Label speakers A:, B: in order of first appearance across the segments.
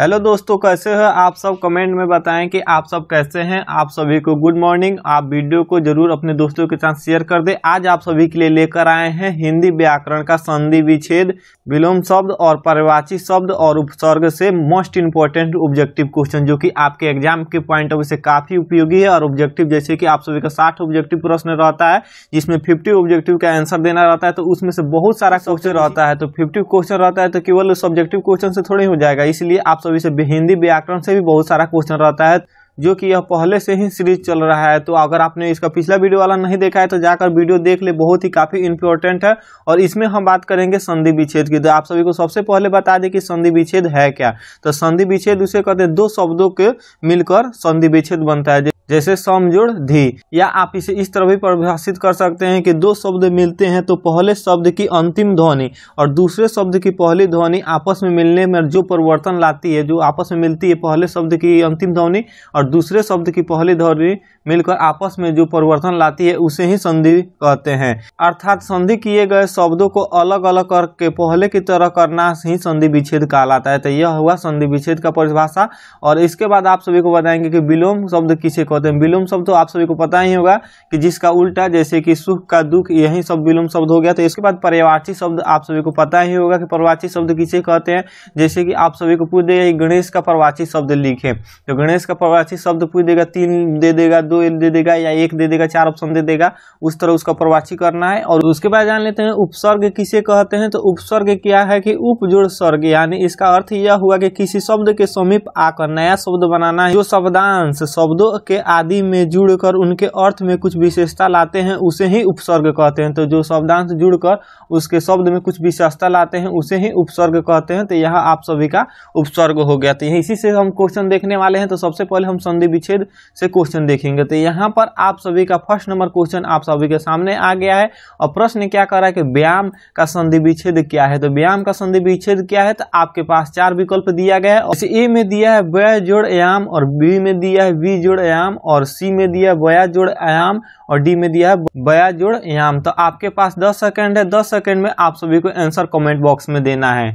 A: hello दोस्तों कैसे हो आप सब कमेंट में बताएं कि आप सब कैसे हैं आप सभी को गुड मॉर्निंग आप वीडियो को जरूर अपने दोस्तों के साथ शेयर कर दें आज आप सभी के लिए लेकर आए हैं हिंदी व्याकरण का संधि विच्छेद विलोम शब्द और परिवाची शब्द और उपसर्ग से मोस्ट इंपॉर्टेंट ऑब्जेक्टिव क्वेश्चन जो कि आपके एग्जाम के पॉइंट ऑफ व्यू से काफ़ी उपयोगी है और ऑब्जेक्टिव जैसे कि आप सभी का साठ ऑब्जेक्टिव प्रश्न रहता है जिसमें फिफ्टी ऑब्जेक्टिव का आंसर देना रहता है तो उसमें से बहुत सारा क्वेश्चन रहता है तो फिफ्टी क्वेश्चन रहता है तो केवल सब्जेक्टिव क्वेश्चन से थोड़ी हो जाएगा इसलिए आप सभी तो से हिंदी व्याकरण से भी बहुत सारा क्वेश्चन रहता है जो कि यह पहले से ही सीरीज चल रहा है तो अगर आपने इसका पिछला वीडियो वाला नहीं देखा है तो जाकर वीडियो देख ले बहुत ही काफ़ी इंपॉर्टेंट है और इसमें हम बात करेंगे संधि विच्छेद की तो आप सभी को सबसे पहले बता दें कि संधि विच्छेद है क्या तो संधि विच्छेद उसे कहते हैं दो शब्दों के मिलकर संधि विच्छेद बनता है जैसे समजोड़ धी या आप इसे इस तरह भी परिभाषित कर सकते हैं कि दो शब्द मिलते हैं तो पहले शब्द की अंतिम ध्वनि और दूसरे शब्द की पहली ध्वनि आपस में मिलने में जो परिवर्तन लाती है जो आपस में मिलती है पहले शब्द की अंतिम ध्वनि और और दूसरे शब्द की पहली ध्वनि मिलकर आपस में जो परिवर्तन लाती है उसे ही संधि कहते हैं अर्थात संधि किए गए शब्दों को अलग अलग करके पहले की तरह करना ही संधि विच्छेद कहलाता है तो यह हुआ संधि विच्छेद का परिभाषा और इसके बाद आप सभी को बताएंगे कि विलोम शब्द किसे कहते हैं विलोम शब्द तो आप सभी को पता ही होगा कि जिसका उल्टा जैसे कि सुख का दुख यही सब विलोम शब्द हो गया तो इसके बाद पर्यावाची शब्द आप सभी को पता ही होगा कि प्रवाची शब्द किसे कहते हैं जैसे कि आप सभी को पूछ देगा गणेश का प्रवाची शब्द लिखे तो गणेश का प्रवाची शब्द पूछ देगा तीन दे देगा दो दे देगा या एक दे देगा चार ऑप्शन दे देगा उस तरह उसका प्रवाची करना है और उसके बाद जान लेते हैं उपसर्ग किसे कहते हैं तो उपसर्ग क्या है कि उपजोड़ स्वर्ग यानी इसका अर्थ यह हुआ कि किसी शब्द के समीप आकर नया शब्द बनाना जो शब्दांश शब्दों के आदि में जुड़कर उनके अर्थ में कुछ विशेषता लाते हैं उसे ही उपसर्ग कहते हैं तो जो शब्दांश जुड़कर उसके शब्द में कुछ विशेषता लाते हैं उसे ही उपसर्ग कहते हैं तो यह आप सभी का उपसर्ग हो गया तो इसी से हम क्वेश्चन देखने वाले हैं तो सबसे पहले हम संधि विच्छेद से क्वेश्चन देखेंगे लेते हैं यहाँ पर आप सभी का फर्स्ट नंबर क्वेश्चन आप सभी के सामने आ गया है और प्रश्न क्या कर रहा है कि व्यायाम का संधि विच्छेद क्या है तो व्यायाम का संधि विच्छेद क्या है तो आपके पास चार विकल्प दिया गया है और ए में दिया है व्य जोड़ आयाम और बी में दिया है वी जोड़ आयाम और सी में दिया है बया जोड़ आयाम और डी में दिया है बया जोड़ आयाम तो आपके पास दस सेकेंड है दस सेकेंड में आप सभी को आंसर कॉमेंट बॉक्स में देना है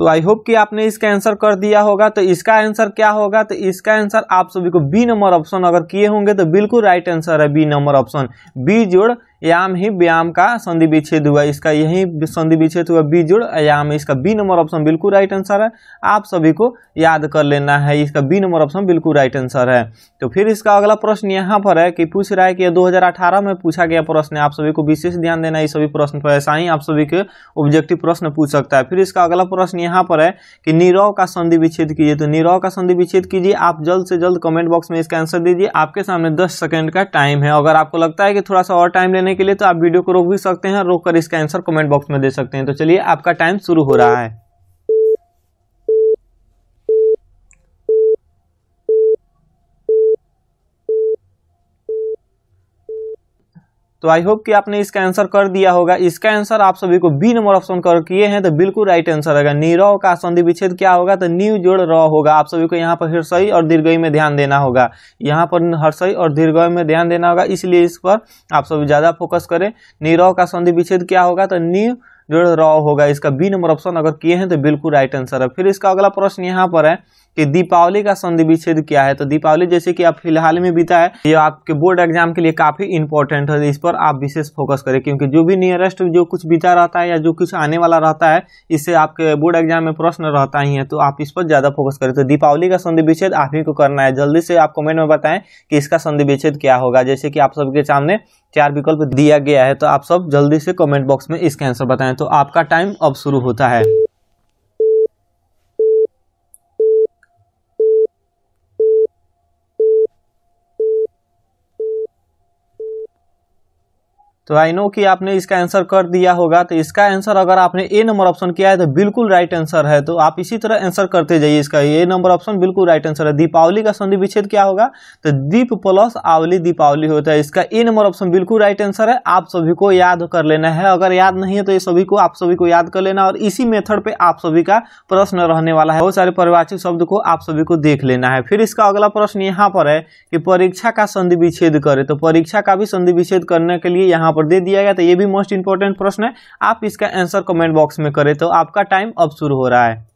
A: तो आई होप कि आपने इसका आंसर कर दिया होगा तो इसका आंसर क्या होगा तो इसका आंसर आप सभी को बी नंबर ऑप्शन अगर किए होंगे तो बिल्कुल राइट आंसर है बी नंबर ऑप्शन बी जोड़ याम ही व्याम का संधि विच्छेद हुआ इसका यही संधि विच्छेद हुआ बी जुड़ याम इसका बी नंबर ऑप्शन बिल्कुल राइट आंसर है आप सभी को याद कर लेना है इसका बी नंबर ऑप्शन बिल्कुल राइट आंसर है तो फिर इसका अगला प्रश्न यहाँ पर है कि पूछ रहा है कि दो में पूछा गया प्रश्न है आप सभी को विशेष ध्यान देना है सभी प्रश्न पर ऐसा ही आप सभी के ऑब्जेक्टिव प्रश्न पूछ सकता है फिर इसका अगला प्रश्न यहाँ पर है कि नीरव का संधि विच्छेद कीजिए तो नीरव का संधि विच्छेद कीजिए आप जल्द से जल्द कमेंट बॉक्स में इसका आंसर दीजिए आपके सामने दस सेकेंड का टाइम है अगर आपको लगता है कि थोड़ा सा और टाइम लेने करने के लिए तो आप वीडियो को रोक भी सकते हैं रोक कर इसका आंसर कमेंट बॉक्स में दे सकते हैं तो चलिए आपका टाइम शुरू हो रहा है तो आई होप कि आपने इसका आंसर कर दिया होगा इसका आंसर आप सभी को बी नंबर ऑप्शन कर किए हैं तो बिल्कुल राइट आंसर रहेगा नीरव का संधि विच्छेद क्या होगा तो न्यू जोड़ र होगा आप सभी को यहाँ पर सही और दीर्घई में ध्यान देना होगा यहाँ पर हर्सई और दीर्घई में ध्यान देना होगा इसलिए इस पर आप सभी ज़्यादा फोकस करें नीरव का संधि विच्छेद क्या होगा तो न्यू जो रॉ होगा इसका बी नंबर ऑप्शन अगर किए हैं तो बिल्कुल राइट आंसर है फिर इसका अगला प्रश्न यहाँ पर है कि दीपावली का संधि विच्छेद क्या है तो दीपावली जैसे कि आप फिलहाल में बीता है ये आपके बोर्ड एग्जाम के लिए काफ़ी इंपॉर्टेंट है इस पर आप विशेष फोकस करें क्योंकि जो भी नियरेस्ट जो कुछ बीता रहता है या जो कुछ आने वाला रहता है इससे आपके बोर्ड एग्जाम में प्रश्न रहता ही है तो आप इस पर ज़्यादा फोकस करें तो दीपावली का संधि विच्छेद आप ही को करना है जल्दी से आप कमेंट में बताएं कि इसका संधि विच्छेद क्या होगा जैसे कि आप सबके सामने चार विकल्प दिया गया है तो आप सब जल्दी से कमेंट बॉक्स में इसका आंसर बताएं तो आपका टाइम अब शुरू होता है तो आई नो कि आपने इसका आंसर कर दिया होगा तो इसका आंसर अगर आपने ए नंबर ऑप्शन किया है तो बिल्कुल राइट आंसर है तो आप इसी तरह आंसर करते जाइए इसका ए नंबर ऑप्शन बिल्कुल राइट आंसर है दीपावली का संधि विच्छेद क्या होगा तो दीप प्लस आवली दीपावली होता है इसका ए नंबर ऑप्शन बिल्कुल राइट आंसर है आप सभी को याद कर लेना है अगर याद नहीं है तो ये सभी को आप सभी को याद कर लेना और इसी मेथड पर आप सभी का प्रश्न रहने वाला है बहुत सारे परिवाचिक शब्द को आप सभी को देख लेना है फिर इसका अगला प्रश्न यहाँ पर है कि परीक्षा का संधि विच्छेद करे तो परीक्षा का भी संधि विच्छेद करने के लिए यहाँ पर पर दे दिया गया तो ये भी मोस्ट इंपॉर्टेंट प्रश्न है आप इसका आंसर कमेंट बॉक्स में करें तो आपका टाइम अब शुरू हो रहा है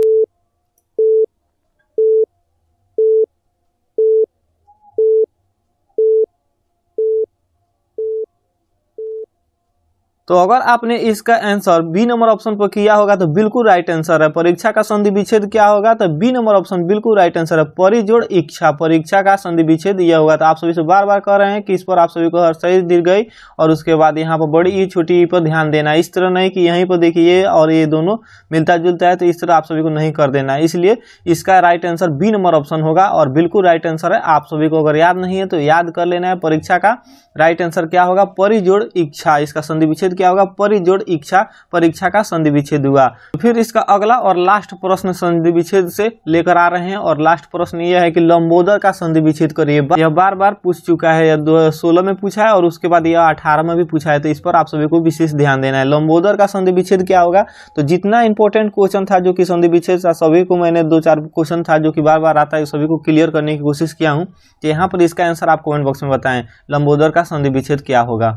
A: तो अगर आपने इसका आंसर बी नंबर ऑप्शन पर किया होगा तो बिल्कुल राइट आंसर है परीक्षा का संधि विच्छेद क्या होगा तो बी नंबर ऑप्शन बिल्कुल राइट आंसर है परिजोड़ इच्छा परीक्षा का संधि विच्छेद यह होगा तो आप सभी से बार बार कह रहे हैं कि इस पर आप सभी को हर सही दिख गई और उसके बाद यहाँ पर बड़ी ई छोटी पर ध्यान देना इस तरह नहीं कि यहीं पर देखिए और ये दोनों मिलता जुलता है तो इस तरह आप सभी को नहीं कर देना इसलिए इसका right answer B number option होगा और बिल्कुल राइट आंसर है आप सभी को अगर याद नहीं है तो याद कर लेना है परीक्षा का राइट आंसर क्या होगा परिजोड़ इच्छा इसका संधि विच्छेद विच्छेद क्या होगा परिजोड़ इच्छा परीक्षा का संधि विच्छेद हुआ फिर इसका अगला और लास्ट प्रश्न संधि विच्छेद से लेकर आ रहे हैं और लास्ट प्रश्न यह है कि लंबोदर का संधि विच्छेद करिए यह बार बार पूछ चुका है यह सोलह में पूछा है और उसके बाद यह अठारह में भी पूछा है तो इस पर आप सभी को विशेष ध्यान देना है लंबोदर का संधि विच्छेद क्या होगा तो जितना इंपॉर्टेंट क्वेश्चन था जो कि संधि विच्छेद था सभी को मैंने दो चार क्वेश्चन था जो कि बार बार आता है सभी को क्लियर करने की कोशिश किया हूँ तो यहाँ पर इसका आंसर आप कमेंट बॉक्स में बताएं लंबोदर का संधि विच्छेद क्या होगा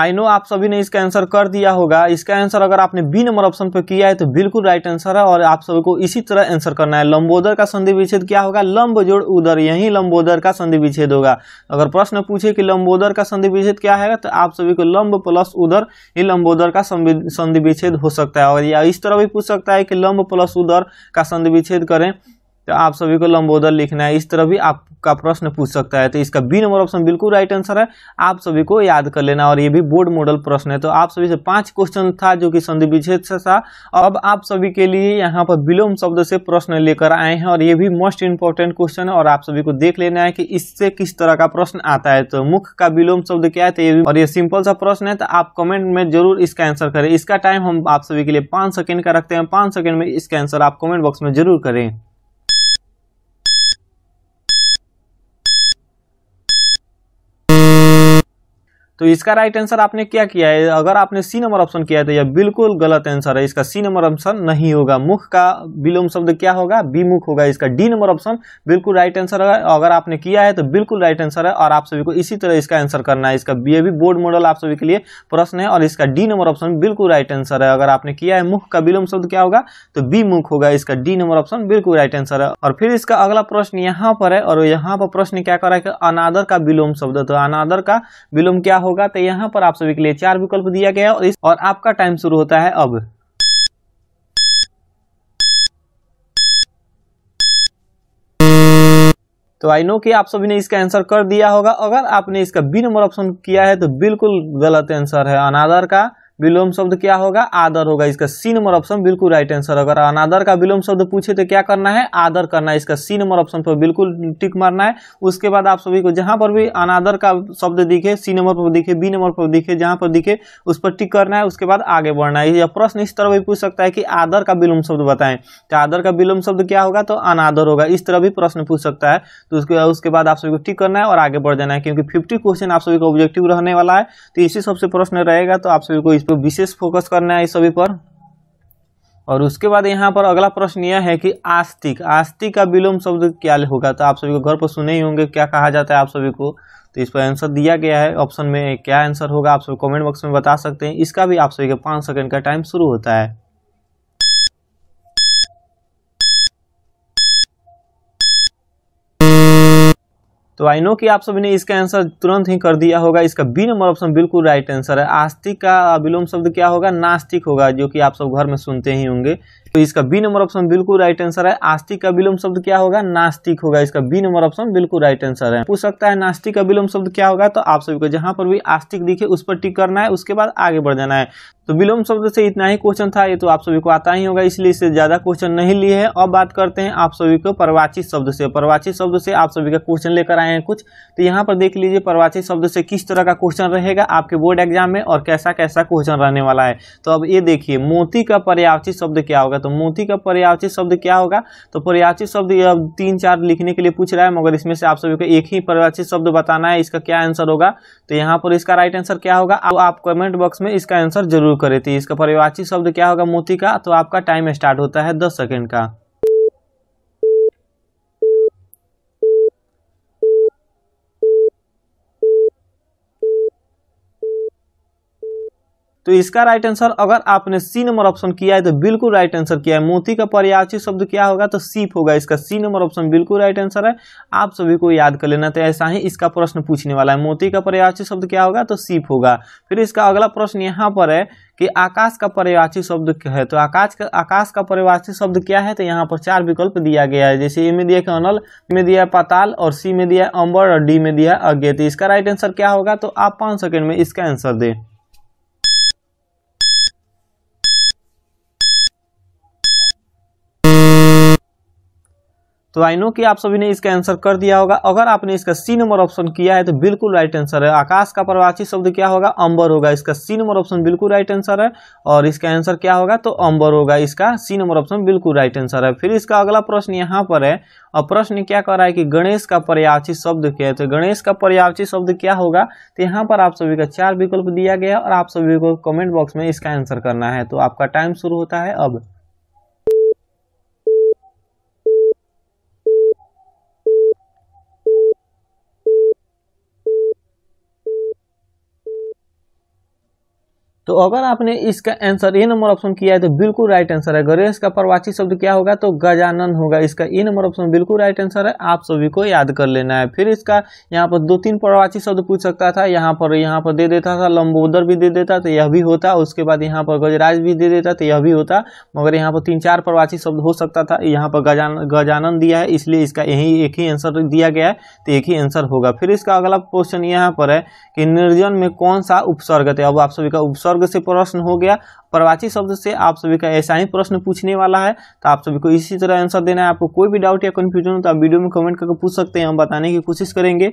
A: आई नो आप सभी ने इसका आंसर कर दिया होगा इसका आंसर अगर आपने बी नंबर ऑप्शन पर किया है तो बिल्कुल राइट आंसर है और आप सभी को इसी तरह आंसर करना है लंबोदर का संधि विच्छेद क्या होगा लंब जोड़ उदर यही लंबोदर का संधि विच्छेद होगा अगर प्रश्न पूछे कि लंबोदर का संधि विच्छेद क्या है तो आप सभी को लंब प्लस उधर ही लंबोदर का संधि विच्छेद हो सकता है और या इस तरह भी पूछ सकता है कि लंब प्लस उधर का संधि विच्छेद करें तो आप सभी को लंबोदर लिखना है इस तरह भी आपका प्रश्न पूछ सकता है तो इसका बी नंबर ऑप्शन बिल्कुल राइट आंसर है आप सभी को याद कर लेना और ये भी बोर्ड मॉडल प्रश्न है तो आप सभी से पांच क्वेश्चन था जो कि संधि विच्छेद से था अब आप सभी के लिए यहाँ पर विलोम शब्द से प्रश्न लेकर आए हैं और ये भी मोस्ट इंपॉर्टेंट क्वेश्चन है और आप सभी को देख लेना है कि इससे किस तरह का प्रश्न आता है तो मुख का विलोम शब्द क्या है तो ये और ये सिंपल सा प्रश्न है तो आप कमेंट में जरूर इसका आंसर करें इसका टाइम हम आप सभी के लिए पांच सेकेंड का रखते हैं पांच सेकेंड में इसका आंसर आप कमेंट बॉक्स में जरूर करें तो इसका राइट आंसर आपने क्या किया है अगर आपने सी नंबर ऑप्शन किया है तो यह बिल्कुल गलत आंसर है इसका सी नंबर ऑप्शन नहीं होगा मुख का विलोम शब्द क्या होगा विमुख होगा इसका डी नंबर ऑप्शन बिल्कुल राइट आंसर है अगर आपने किया है तो बिल्कुल राइट आंसर है और आप सभी को इसी तरह इसका आंसर करना है इसका बी बोर्ड मॉडल आप सभी के लिए प्रश्न है और इसका डी नंबर ऑप्शन बिल्कुल राइट आंसर है अगर आपने किया है मुख का विलोम शब्द क्या होगा तो बी मुख होगा इसका डी नंबर ऑप्शन बिल्कुल राइट आंसर है और फिर इसका अगला प्रश्न यहाँ पर है और यहाँ पर प्रश्न क्या कर रहा है अनादर का विलोम शब्द तो अनादर का विलोम क्या होगा होगा तो यहाँ पर आप सभी के लिए चार विकल्प दिया गया और इस और आपका टाइम शुरू होता है अब तो आई नो कि आप सभी ने इसका आंसर कर दिया होगा अगर आपने इसका बी नंबर ऑप्शन किया है तो बिल्कुल गलत आंसर है अनादर का विलोम शब्द क्या होगा आदर होगा इसका सी नंबर ऑप्शन बिल्कुल राइट आंसर अगर अनादर का विलोम शब्द पूछे तो क्या करना है आदर करना है इसका सी नंबर ऑप्शन पर बिल्कुल टिक मारना है उसके बाद आप सभी को जहां पर भी अनादर का शब्द दिखे सी नंबर पर दिखे बी नंबर पर दिखे जहां पर दिखे उस पर टिक करना है उसके बाद आगे बढ़ना है यह प्रश्न इस तरह भी पूछ सकता है कि आदर का विलोम शब्द बताएं तो आदर का विलोम शब्द क्या होगा तो अनादर होगा इस तरह भी प्रश्न पूछ सकता है तो उसके उसके बाद आप सभी को टिक करना है और आगे बढ़ जाना है क्योंकि फिफ्टी क्वेश्चन आप सभी का ऑब्जेक्टिव रहने वाला है तो इसी सबसे प्रश्न रहेगा तो आप सभी को इस तो विशेष फोकस करना है इस सभी पर और उसके बाद यहाँ पर अगला प्रश्न यह है कि आस्तिक आस्तिक का विलोम शब्द क्या होगा तो आप सभी को घर पर सुने ही होंगे क्या कहा जाता है आप सभी को तो इस पर आंसर दिया गया है ऑप्शन में क्या आंसर होगा आप सभी कमेंट बॉक्स में बता सकते हैं इसका भी आप सभी का पाँच सेकंड का टाइम शुरू होता है तो आई नो कि आप सभी ने इसका आंसर तुरंत ही कर दिया होगा इसका बी नंबर ऑप्शन बिल्कुल राइट आंसर है आस्तिक का विलोम शब्द क्या होगा नास्तिक होगा जो कि आप सब घर में सुनते ही होंगे तो इसका बी नंबर ऑप्शन बिल्कुल राइट आंसर है आस्तिक का विलोम शब्द क्या होगा नास्तिक होगा इसका बी नंबर ऑप्शन बिल्कुल राइट आंसर है पूछ सकता है नास्तिक का विलोम शब्द क्या होगा तो आप सभी को जहां पर भी आस्तिक दिखे उस पर टिक करना है उसके बाद आगे बढ़ जाना है तो विलोम शब्द से इतना ही क्वेश्चन था ये तो आप सभी को आता ही होगा इसलिए इससे ज्यादा क्वेश्चन नहीं लिए है अब बात करते हैं आप सभी को परवाची शब्द से परवाची शब्द से आप सभी का क्वेश्चन लेकर आए हैं कुछ तो यहाँ पर देख लीजिए परवाची शब्द से किस तरह का क्वेश्चन रहेगा आपके बोर्ड एग्जाम में और कैसा कैसा क्वेश्चन रहने वाला है तो अब ये देखिए मोती का पर्यावची शब्द क्या होगा तो मोती का पर्यावचित शब्द क्या होगा तो पर्यावचित शब्द यह तीन चार लिखने के लिए पूछ रहा है मगर इसमें से आप सभी को एक ही पर्यावचित शब्द बताना है इसका क्या आंसर होगा तो यहाँ पर इसका राइट आंसर क्या होगा अब आप कमेंट बॉक्स में इसका आंसर जरूर करे थी तो इसका पर्यावचित शब्द क्या होगा मोती का तो आपका टाइम स्टार्ट होता है दस सेकेंड का तो इसका राइट आंसर अगर आपने सी नंबर ऑप्शन किया है तो बिल्कुल राइट आंसर किया है मोती का पर्यायवाची शब्द क्या होगा तो सीप होगा इसका सी नंबर ऑप्शन बिल्कुल राइट आंसर है आप सभी को याद कर लेना तो ऐसा ही इसका प्रश्न पूछने वाला है मोती का पर्यायवाची शब्द क्या होगा तो सीप होगा फिर इसका अगला प्रश्न यहाँ पर है कि आकाश का पर्यायवाची शब्द क्या है तो आकाश का आकाश का पर्यायवाची शब्द क्या है तो यहाँ पर चार विकल्प दिया गया है जैसे ए में दिया अनल में दिया है पाताल और सी में दिया है अंबर और डी में दिया है तो इसका राइट आंसर क्या होगा तो आप पाँच सेकेंड में इसका आंसर दें तो आई नो कि आप सभी ने इसका आंसर कर दिया होगा अगर आपने इसका सी नंबर ऑप्शन किया है तो बिल्कुल राइट आंसर है आकाश का प्रवासी शब्द क्या होगा अंबर होगा इसका सी नंबर ऑप्शन बिल्कुल राइट आंसर है और इसका आंसर क्या होगा तो अंबर होगा इसका सी नंबर ऑप्शन बिल्कुल राइट आंसर है फिर इसका अगला प्रश्न यहाँ पर है और प्रश्न क्या कर रहा है कि गणेश का पर्यावची शब्द क्या है तो गणेश का पर्यावची शब्द क्या होगा तो यहाँ पर आप सभी का चार विकल्प दिया गया है और आप सभी को कमेंट बॉक्स में इसका आंसर करना है तो आपका टाइम शुरू होता है अब तो अगर आपने इसका आंसर ए नंबर ऑप्शन किया है तो बिल्कुल राइट आंसर है गणेश का प्रवाची शब्द क्या होगा तो गजानन होगा इसका ए नंबर ऑप्शन बिल्कुल राइट आंसर है आप सभी को याद कर लेना है फिर इसका यहाँ पर दो तीन प्रवाची शब्द पूछ सकता था यहाँ पर यहाँ पर दे देता था लंबोदर भी दे देता तो यह भी होता उसके बाद यहाँ पर गजराज भी दे देता तो यह भी होता मगर यहाँ पर तीन चार प्रवाची शब्द हो सकता था यहाँ पर गजान गजानन दिया है इसलिए इसका यही एक ही आंसर दिया गया है तो एक ही आंसर होगा फिर इसका अगला क्वेश्चन यहाँ पर है कि निर्जन में कौन सा उपसर्ग थे अब आप सभी का उपसर्ग उपसर्ग से प्रश्न हो गया प्रवाची शब्द से आप सभी का ऐसा ही प्रश्न पूछने वाला है तो आप सभी को इसी तरह आंसर देना है आपको कोई भी डाउट या कन्फ्यूजन हो तो आप वीडियो में कमेंट करके पूछ सकते हैं हम बताने की कोशिश करेंगे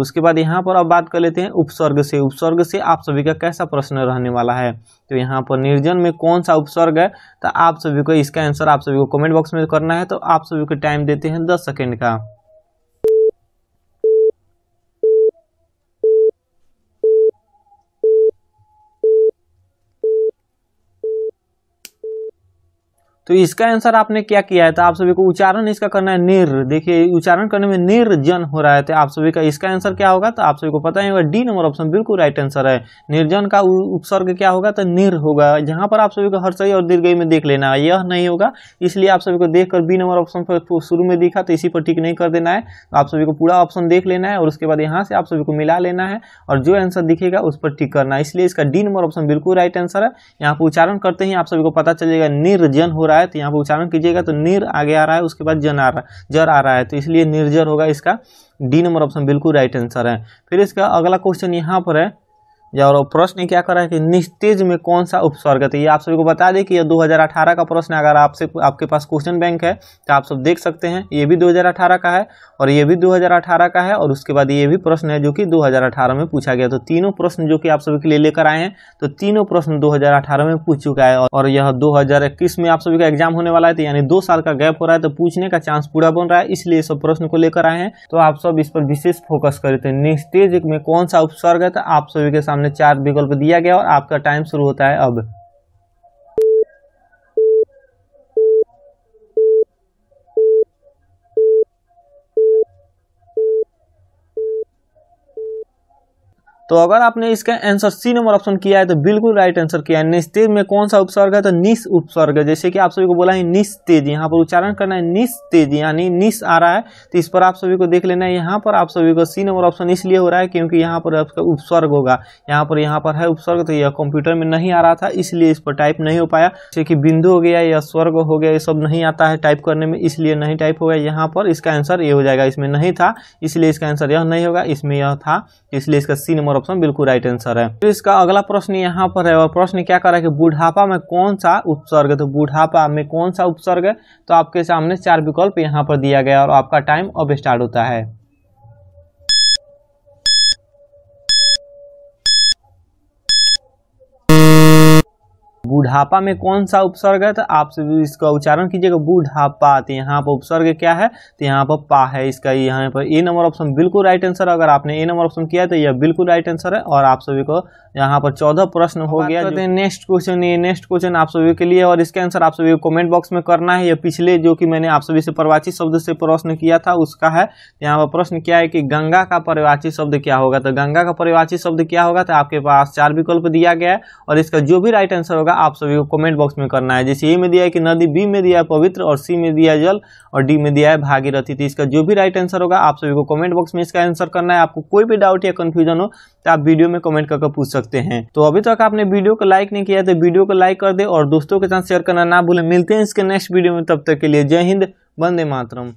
A: उसके बाद यहाँ पर अब बात कर लेते हैं उपसर्ग से उपसर्ग से आप सभी का कैसा प्रश्न रहने वाला है तो यहाँ पर निर्जन में कौन सा उपसर्ग है तो आप सभी को इसका आंसर आप सभी को कमेंट बॉक्स में करना है तो आप सभी को टाइम देते हैं दस सेकेंड का तो इसका आंसर आपने क्या किया है तो आप सभी को उच्चारण इसका करना है निर देखिए उच्चारण करने में निर्जन हो रहा है तो आप सभी का इसका आंसर क्या होगा तो आप सभी को पता ही होगा डी नंबर ऑप्शन बिल्कुल राइट आंसर है निर्जन का उपसर्ग क्या होगा तो निर होगा जहां पर आप सभी को हर सही और दीर्घ में देख लेना है यह नहीं होगा इसलिए आप सभी को देख बी नंबर ऑप्शन पर तो शुरू में दिखा तो इसी पर टिक नहीं कर देना है आप सभी को पूरा ऑप्शन देख लेना है और उसके बाद यहाँ से आप सभी को मिला लेना है और जो आंसर दिखेगा उस पर टिक करना है इसलिए इसका डी नंबर ऑप्शन बिल्कुल राइट आंसर है यहाँ पर उच्चारण करते ही आप सभी को पता चलेगा निर्जन हो रहा है है तो यहाँ पर उच्चारण कीजिएगा तो निर आगे आ रहा है उसके बाद जन आ रहा है जर आ रहा है तो इसलिए निर्जर होगा इसका डी नंबर ऑप्शन बिल्कुल राइट आंसर है फिर इसका अगला क्वेश्चन यहाँ पर है या और प्रश्न क्या कर रहा है कि निस्तेज में कौन सा उपसर्ग है तो ये आप सभी को बता दें कि यह 2018 का प्रश्न अगर आपसे आपके पास क्वेश्चन बैंक है तो आप सब देख सकते हैं ये भी 2018 का है और ये भी 2018 का है और उसके बाद ये भी प्रश्न है जो कि 2018 में पूछा गया तो तीनों प्रश्न जो कि आप सभी के लिए लेकर आए हैं तो तीनों प्रश्न दो में पूछ चुका है और यह दो में आप सभी का एग्जाम होने वाला है तो यानी दो साल का गैप हो रहा है तो पूछने का चांस पूरा बन रहा है इसलिए सब प्रश्न को लेकर आए हैं तो आप सब इस पर विशेष फोकस करे थे तो निस्तेज में कौन सा उपसर्ग है तो आप सभी के सामने सामने चार विकल्प दिया गया और आपका टाइम शुरू होता है अब तो अगर आपने इसका आंसर सी नंबर ऑप्शन किया है तो बिल्कुल राइट आंसर किया है निस्तेज में कौन सा उपसर्ग है तो निस उपसर्ग है जैसे कि आप सभी को बोला है निस्तेज यहाँ पर उच्चारण करना है निस्तेज यानी निस आ रहा है तो इस पर आप सभी को देख लेना है यहाँ पर आप सभी को सी नंबर ऑप्शन इसलिए हो रहा है क्योंकि यहाँ पर आपका उपसर्ग होगा यहाँ पर यहाँ पर है उपसर्ग तो यह कंप्यूटर में नहीं आ रहा था इसलिए इस पर टाइप नहीं हो पाया जैसे कि बिंदु हो गया या स्वर्ग हो गया ये सब नहीं आता है टाइप करने में इसलिए नहीं टाइप हो गया यहाँ पर इसका आंसर ये हो जाएगा इसमें नहीं था इसलिए इसका आंसर यह नहीं होगा इसमें यह था इसलिए इसका सी नंबर ऑप्शन बिल्कुल राइट आंसर है तो इसका अगला प्रश्न यहाँ पर है और प्रश्न क्या करा कि बुढ़ापा में कौन सा उपसर्ग तो बुढ़ापा में कौन सा उपसर्ग तो आपके सामने चार विकल्प यहाँ पर दिया गया और आपका टाइम अब स्टार्ट होता है बुढ़ापा में कौन सा उपसर्ग है तो आप सभी इसका उच्चारण कीजिएगा बुढ़ापा तो यहाँ पर उपसर्ग क्या है तो यहाँ पर पा है इसका यहाँ पर ए नंबर ऑप्शन बिल्कुल राइट आंसर अगर आपने ए नंबर ऑप्शन किया तो यह बिल्कुल राइट आंसर है और आप सभी को यहाँ पर चौदह प्रश्न हो गया तो नेक्स्ट क्वेश्चन ये नेक्स्ट क्वेश्चन आप सभी के लिए और इसके आंसर आप सभी को कमेंट बॉक्स में करना है यह पिछले जो कि मैंने आप सभी से परवाची शब्द से प्रश्न किया था उसका है तो यहाँ पर प्रश्न क्या है कि गंगा का परिवाची शब्द क्या होगा तो गंगा का परिवाची शब्द क्या होगा तो आपके पास चार विकल्प दिया गया है और इसका जो भी राइट आंसर होगा आप सभी को कमेंट बॉक्स में करना है जैसे ए में दिया है कि नदी बी में दिया है पवित्र और सी में दिया है जल और डी में दिया है भागीरथी तो इसका जो भी राइट आंसर होगा आप सभी को कमेंट बॉक्स में इसका आंसर करना है आपको कोई भी डाउट या कन्फ्यूजन हो तो आप वीडियो में कमेंट करके पूछ सकते हैं तो अभी तक आपने वीडियो को लाइक नहीं किया तो वीडियो को लाइक कर दे और दोस्तों के साथ शेयर करना ना भूलें मिलते हैं इसके नेक्स्ट वीडियो में तब तक के लिए जय हिंद वंदे मातरम